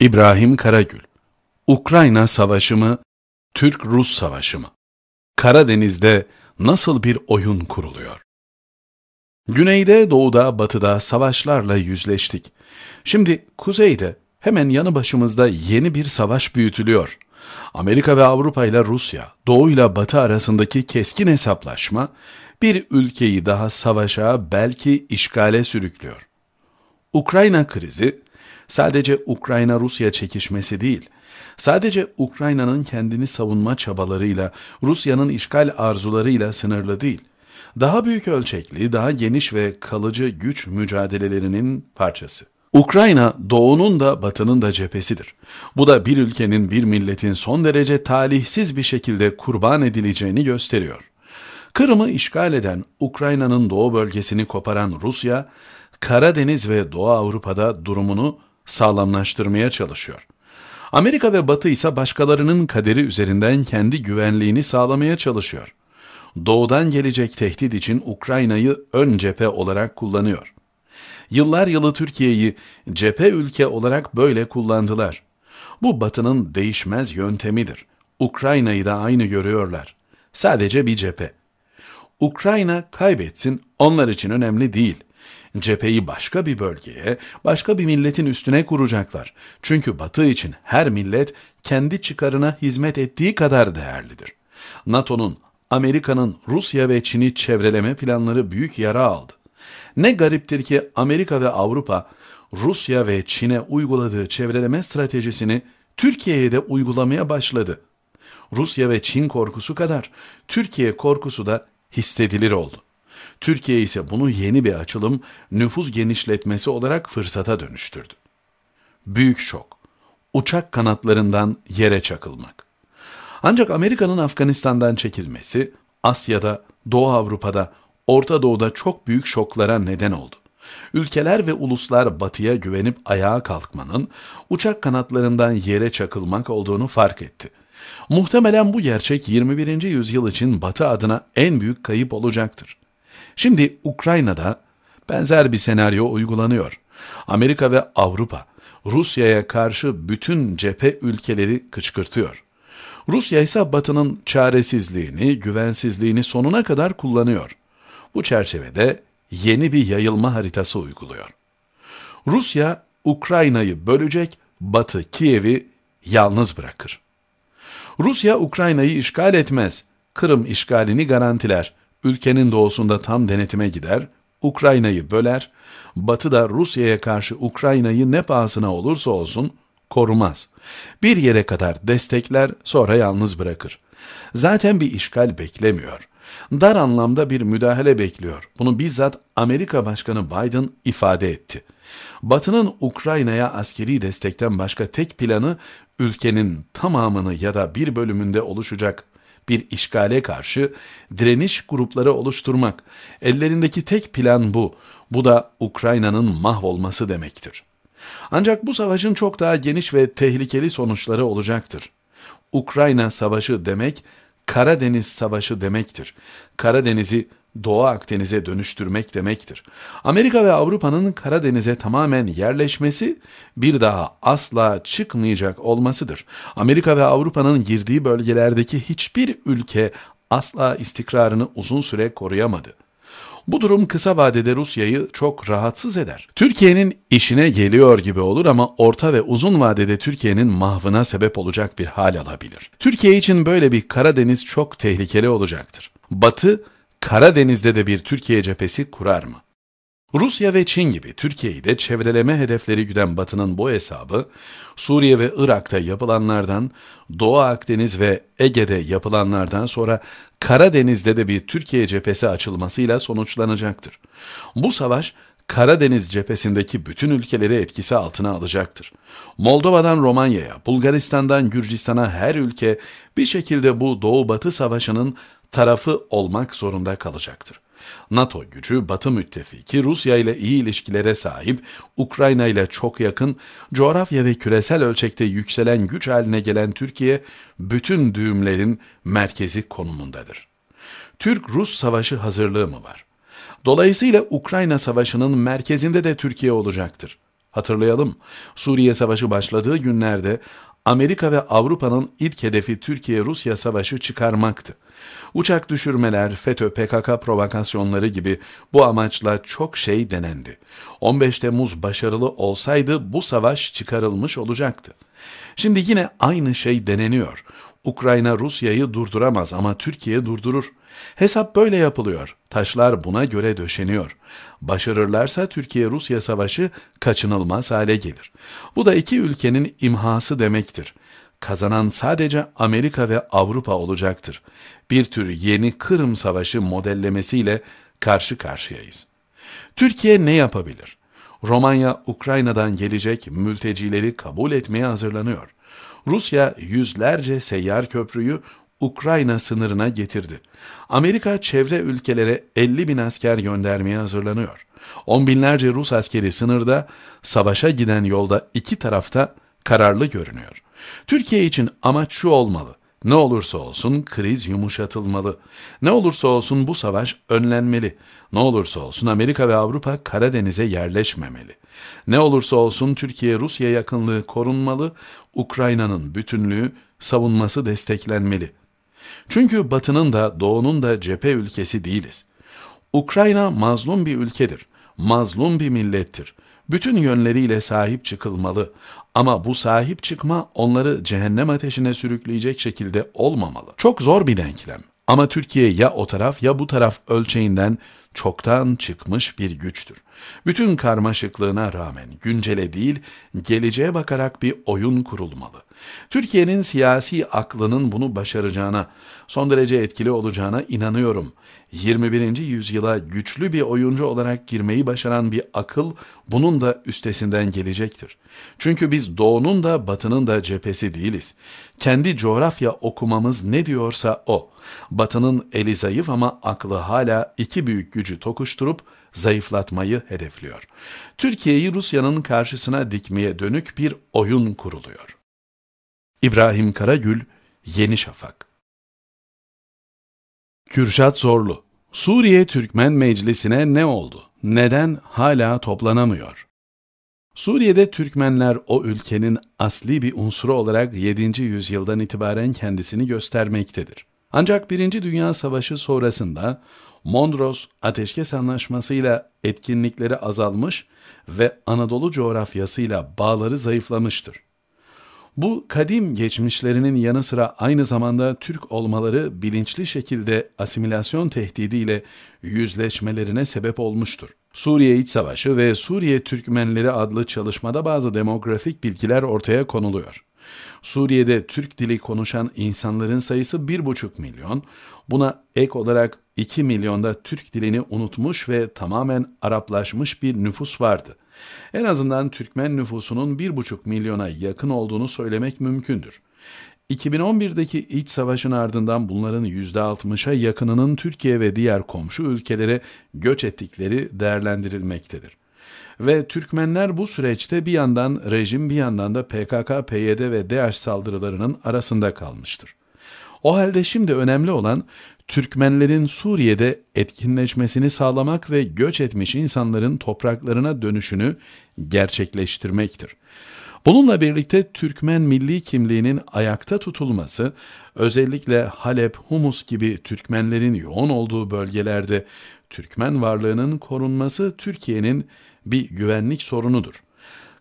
İbrahim Karagül Ukrayna Savaşı mı, Türk-Rus Savaşı mı? Karadeniz'de nasıl bir oyun kuruluyor? Güneyde, doğuda, batıda savaşlarla yüzleştik. Şimdi kuzeyde hemen yanı başımızda yeni bir savaş büyütülüyor. Amerika ve Avrupa ile Rusya, doğu ile batı arasındaki keskin hesaplaşma bir ülkeyi daha savaşa belki işgale sürüklüyor. Ukrayna krizi sadece Ukrayna-Rusya çekişmesi değil, sadece Ukrayna'nın kendini savunma çabalarıyla, Rusya'nın işgal arzularıyla sınırlı değil, daha büyük ölçekli, daha geniş ve kalıcı güç mücadelelerinin parçası. Ukrayna doğunun da batının da cephesidir. Bu da bir ülkenin bir milletin son derece talihsiz bir şekilde kurban edileceğini gösteriyor. Kırım'ı işgal eden Ukrayna'nın doğu bölgesini koparan Rusya, Karadeniz ve Doğu Avrupa'da durumunu sağlamlaştırmaya çalışıyor. Amerika ve Batı ise başkalarının kaderi üzerinden kendi güvenliğini sağlamaya çalışıyor. Doğudan gelecek tehdit için Ukrayna'yı ön cephe olarak kullanıyor. Yıllar yılı Türkiye'yi cephe ülke olarak böyle kullandılar. Bu Batı'nın değişmez yöntemidir. Ukrayna'yı da aynı görüyorlar. Sadece bir cephe. Ukrayna kaybetsin onlar için önemli değil. Cepheyi başka bir bölgeye, başka bir milletin üstüne kuracaklar. Çünkü Batı için her millet kendi çıkarına hizmet ettiği kadar değerlidir. NATO'nun, Amerika'nın Rusya ve Çin'i çevreleme planları büyük yara aldı. Ne gariptir ki Amerika ve Avrupa Rusya ve Çin'e uyguladığı çevreleme stratejisini Türkiye'ye de uygulamaya başladı. Rusya ve Çin korkusu kadar Türkiye korkusu da hissedilir oldu. Türkiye ise bunu yeni bir açılım, nüfus genişletmesi olarak fırsata dönüştürdü. Büyük şok, uçak kanatlarından yere çakılmak. Ancak Amerika'nın Afganistan'dan çekilmesi, Asya'da, Doğu Avrupa'da, Orta Doğu'da çok büyük şoklara neden oldu. Ülkeler ve uluslar batıya güvenip ayağa kalkmanın uçak kanatlarından yere çakılmak olduğunu fark etti. Muhtemelen bu gerçek 21. yüzyıl için batı adına en büyük kayıp olacaktır. Şimdi Ukrayna'da benzer bir senaryo uygulanıyor. Amerika ve Avrupa Rusya'ya karşı bütün cephe ülkeleri kışkırtıyor. Rusya ise Batı'nın çaresizliğini, güvensizliğini sonuna kadar kullanıyor. Bu çerçevede yeni bir yayılma haritası uyguluyor. Rusya Ukrayna'yı bölecek, Batı Kiev'i yalnız bırakır. Rusya Ukrayna'yı işgal etmez, Kırım işgalini garantiler ülkenin doğusunda tam denetime gider, Ukrayna'yı böler, batıda Rusya'ya karşı Ukrayna'yı ne pahasına olursa olsun korumaz. Bir yere kadar destekler, sonra yalnız bırakır. Zaten bir işgal beklemiyor. Dar anlamda bir müdahale bekliyor. Bunu bizzat Amerika Başkanı Biden ifade etti. Batı'nın Ukrayna'ya askeri destekten başka tek planı ülkenin tamamını ya da bir bölümünde oluşacak bir işgale karşı direniş grupları oluşturmak. Ellerindeki tek plan bu. Bu da Ukrayna'nın mahvolması demektir. Ancak bu savaşın çok daha geniş ve tehlikeli sonuçları olacaktır. Ukrayna savaşı demek Karadeniz Savaşı demektir. Karadeniz'i Doğu Akdeniz'e dönüştürmek demektir. Amerika ve Avrupa'nın Karadeniz'e tamamen yerleşmesi bir daha asla çıkmayacak olmasıdır. Amerika ve Avrupa'nın girdiği bölgelerdeki hiçbir ülke asla istikrarını uzun süre koruyamadı.'' Bu durum kısa vadede Rusya'yı çok rahatsız eder. Türkiye'nin işine geliyor gibi olur ama orta ve uzun vadede Türkiye'nin mahvına sebep olacak bir hal alabilir. Türkiye için böyle bir Karadeniz çok tehlikeli olacaktır. Batı, Karadeniz'de de bir Türkiye cephesi kurar mı? Rusya ve Çin gibi Türkiye'yi de çevreleme hedefleri güden Batı'nın bu hesabı, Suriye ve Irak'ta yapılanlardan, Doğu Akdeniz ve Ege'de yapılanlardan sonra Karadeniz'de de bir Türkiye cephesi açılmasıyla sonuçlanacaktır. Bu savaş, Karadeniz cephesindeki bütün ülkeleri etkisi altına alacaktır. Moldova'dan Romanya'ya, Bulgaristan'dan Gürcistan'a her ülke bir şekilde bu Doğu-Batı savaşının tarafı olmak zorunda kalacaktır. NATO gücü, Batı müttefiki, Rusya ile iyi ilişkilere sahip, Ukrayna ile çok yakın, coğrafya ve küresel ölçekte yükselen güç haline gelen Türkiye, bütün düğümlerin merkezi konumundadır. Türk-Rus savaşı hazırlığı mı var? Dolayısıyla Ukrayna savaşının merkezinde de Türkiye olacaktır. Hatırlayalım, Suriye Savaşı başladığı günlerde Amerika ve Avrupa'nın ilk hedefi Türkiye-Rusya savaşı çıkarmaktı. Uçak düşürmeler, FETÖ PKK provokasyonları gibi bu amaçla çok şey denendi. 15 Temmuz başarılı olsaydı bu savaş çıkarılmış olacaktı. Şimdi yine aynı şey deneniyor. Ukrayna Rusya'yı durduramaz ama Türkiye durdurur. Hesap böyle yapılıyor. Taşlar buna göre döşeniyor. Başarırlarsa Türkiye-Rusya savaşı kaçınılmaz hale gelir. Bu da iki ülkenin imhası demektir. Kazanan sadece Amerika ve Avrupa olacaktır. Bir tür yeni Kırım Savaşı modellemesiyle karşı karşıyayız. Türkiye ne yapabilir? Romanya, Ukrayna'dan gelecek mültecileri kabul etmeye hazırlanıyor. Rusya yüzlerce seyyar köprüyü Ukrayna sınırına getirdi. Amerika çevre ülkelere 50 bin asker göndermeye hazırlanıyor. On binlerce Rus askeri sınırda, savaşa giden yolda iki tarafta kararlı görünüyor. Türkiye için amaç şu olmalı. Ne olursa olsun kriz yumuşatılmalı. Ne olursa olsun bu savaş önlenmeli. Ne olursa olsun Amerika ve Avrupa Karadeniz'e yerleşmemeli. Ne olursa olsun Türkiye-Rusya yakınlığı korunmalı, Ukrayna'nın bütünlüğü, savunması desteklenmeli. Çünkü Batı'nın da Doğu'nun da cephe ülkesi değiliz. Ukrayna mazlum bir ülkedir, mazlum bir millettir bütün yönleriyle sahip çıkılmalı ama bu sahip çıkma onları cehennem ateşine sürükleyecek şekilde olmamalı. Çok zor bir denklem ama Türkiye ya o taraf ya bu taraf ölçeğinden çoktan çıkmış bir güçtür. Bütün karmaşıklığına rağmen güncele değil, geleceğe bakarak bir oyun kurulmalı. Türkiye'nin siyasi aklının bunu başaracağına, son derece etkili olacağına inanıyorum. 21. yüzyıla güçlü bir oyuncu olarak girmeyi başaran bir akıl bunun da üstesinden gelecektir. Çünkü biz doğunun da batının da cephesi değiliz. Kendi coğrafya okumamız ne diyorsa o. Batının eli zayıf ama aklı hala iki büyük gücü tokuşturup zayıflatmayı hedefliyor. Türkiye'yi Rusya'nın karşısına dikmeye dönük bir oyun kuruluyor. İbrahim Karagül, Yeni Şafak Kürşat Zorlu Suriye Türkmen Meclisi'ne ne oldu? Neden hala toplanamıyor? Suriye'de Türkmenler o ülkenin asli bir unsuru olarak 7. yüzyıldan itibaren kendisini göstermektedir. Ancak 1. Dünya Savaşı sonrasında Mondros Ateşkes Anlaşması'yla etkinlikleri azalmış ve Anadolu coğrafyasıyla bağları zayıflamıştır. Bu kadim geçmişlerinin yanı sıra aynı zamanda Türk olmaları bilinçli şekilde asimilasyon tehdidiyle yüzleşmelerine sebep olmuştur. Suriye İç Savaşı ve Suriye Türkmenleri adlı çalışmada bazı demografik bilgiler ortaya konuluyor. Suriye'de Türk dili konuşan insanların sayısı 1,5 milyon. Buna ek olarak 2 milyonda Türk dilini unutmuş ve tamamen Araplaşmış bir nüfus vardı. En azından Türkmen nüfusunun 1,5 milyona yakın olduğunu söylemek mümkündür. 2011'deki iç savaşın ardından bunların %60'a yakınının Türkiye ve diğer komşu ülkelere göç ettikleri değerlendirilmektedir. Ve Türkmenler bu süreçte bir yandan rejim bir yandan da PKK, PYD ve DH saldırılarının arasında kalmıştır. O halde şimdi önemli olan Türkmenlerin Suriye'de etkinleşmesini sağlamak ve göç etmiş insanların topraklarına dönüşünü gerçekleştirmektir. Bununla birlikte Türkmen milli kimliğinin ayakta tutulması, özellikle Halep, Humus gibi Türkmenlerin yoğun olduğu bölgelerde Türkmen varlığının korunması Türkiye'nin bir güvenlik sorunudur.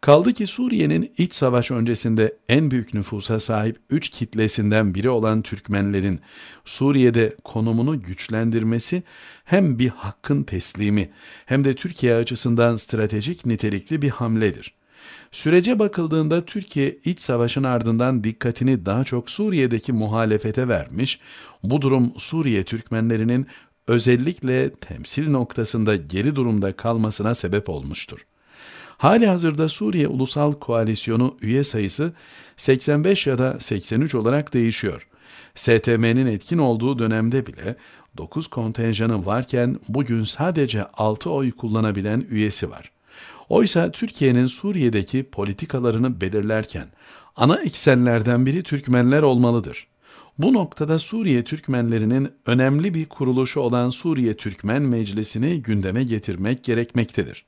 Kaldı ki Suriye'nin iç savaş öncesinde en büyük nüfusa sahip üç kitlesinden biri olan Türkmenlerin Suriye'de konumunu güçlendirmesi hem bir hakkın teslimi hem de Türkiye açısından stratejik nitelikli bir hamledir. Sürece bakıldığında Türkiye iç savaşın ardından dikkatini daha çok Suriye'deki muhalefete vermiş, bu durum Suriye Türkmenlerinin özellikle temsil noktasında geri durumda kalmasına sebep olmuştur. Hali hazırda Suriye Ulusal Koalisyonu üye sayısı 85 ya da 83 olarak değişiyor. STM'nin etkin olduğu dönemde bile 9 kontenjanı varken bugün sadece 6 oy kullanabilen üyesi var. Oysa Türkiye'nin Suriye'deki politikalarını belirlerken ana eksenlerden biri Türkmenler olmalıdır. Bu noktada Suriye Türkmenlerinin önemli bir kuruluşu olan Suriye Türkmen Meclisi'ni gündeme getirmek gerekmektedir.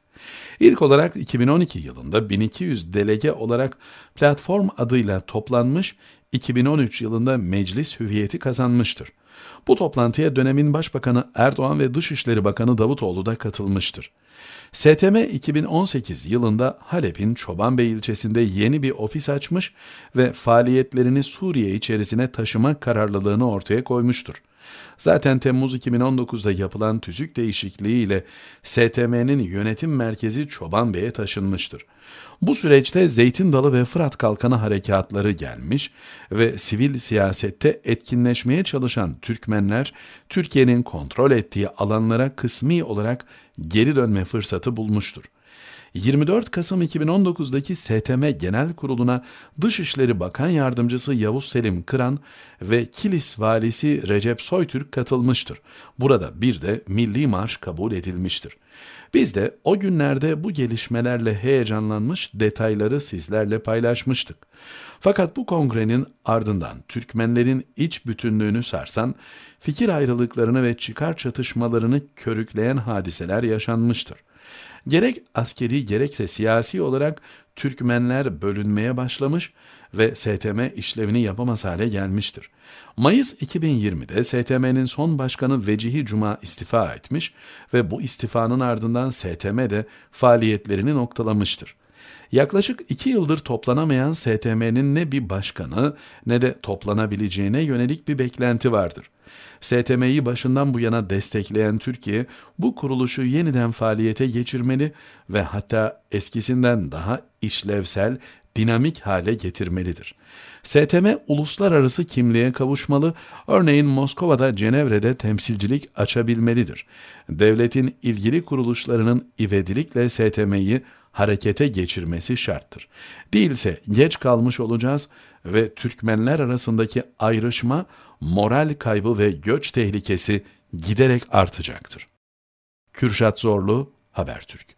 İlk olarak 2012 yılında 1200 delege olarak platform adıyla toplanmış, 2013 yılında meclis hüviyeti kazanmıştır. Bu toplantıya dönemin Başbakanı Erdoğan ve Dışişleri Bakanı Davutoğlu da katılmıştır. STM 2018 yılında Halep'in Çobanbey ilçesinde yeni bir ofis açmış ve faaliyetlerini Suriye içerisine taşıma kararlılığını ortaya koymuştur. Zaten Temmuz 2019'da yapılan tüzük değişikliğiyle STM'nin yönetim merkezi Çoban Bey'e taşınmıştır. Bu süreçte Zeytin Dalı ve Fırat Kalkanı harekatları gelmiş ve sivil siyasette etkinleşmeye çalışan Türkmenler Türkiye'nin kontrol ettiği alanlara kısmi olarak geri dönme fırsatı bulmuştur. 24 Kasım 2019'daki STM Genel Kurulu'na Dışişleri Bakan Yardımcısı Yavuz Selim Kıran ve Kilis Valisi Recep Soytürk katılmıştır. Burada bir de milli marş kabul edilmiştir. Biz de o günlerde bu gelişmelerle heyecanlanmış detayları sizlerle paylaşmıştık. Fakat bu kongrenin ardından Türkmenlerin iç bütünlüğünü sarsan, fikir ayrılıklarını ve çıkar çatışmalarını körükleyen hadiseler yaşanmıştır. Gerek askeri gerekse siyasi olarak Türkmenler bölünmeye başlamış ve STM işlevini yapamaz hale gelmiştir. Mayıs 2020'de STM'nin son başkanı Vecihi Cuma istifa etmiş ve bu istifanın ardından STM de faaliyetlerini noktalamıştır. Yaklaşık iki yıldır toplanamayan STM'nin ne bir başkanı ne de toplanabileceğine yönelik bir beklenti vardır. STM'yi başından bu yana destekleyen Türkiye bu kuruluşu yeniden faaliyete geçirmeli ve hatta eskisinden daha işlevsel, dinamik hale getirmelidir. STM uluslararası kimliğe kavuşmalı, örneğin Moskova'da Cenevre'de temsilcilik açabilmelidir. Devletin ilgili kuruluşlarının ivedilikle STM'yi harekete geçirmesi şarttır. Değilse geç kalmış olacağız ve Türkmenler arasındaki ayrışma, moral kaybı ve göç tehlikesi giderek artacaktır. Kürşat Zorlu, Habertürk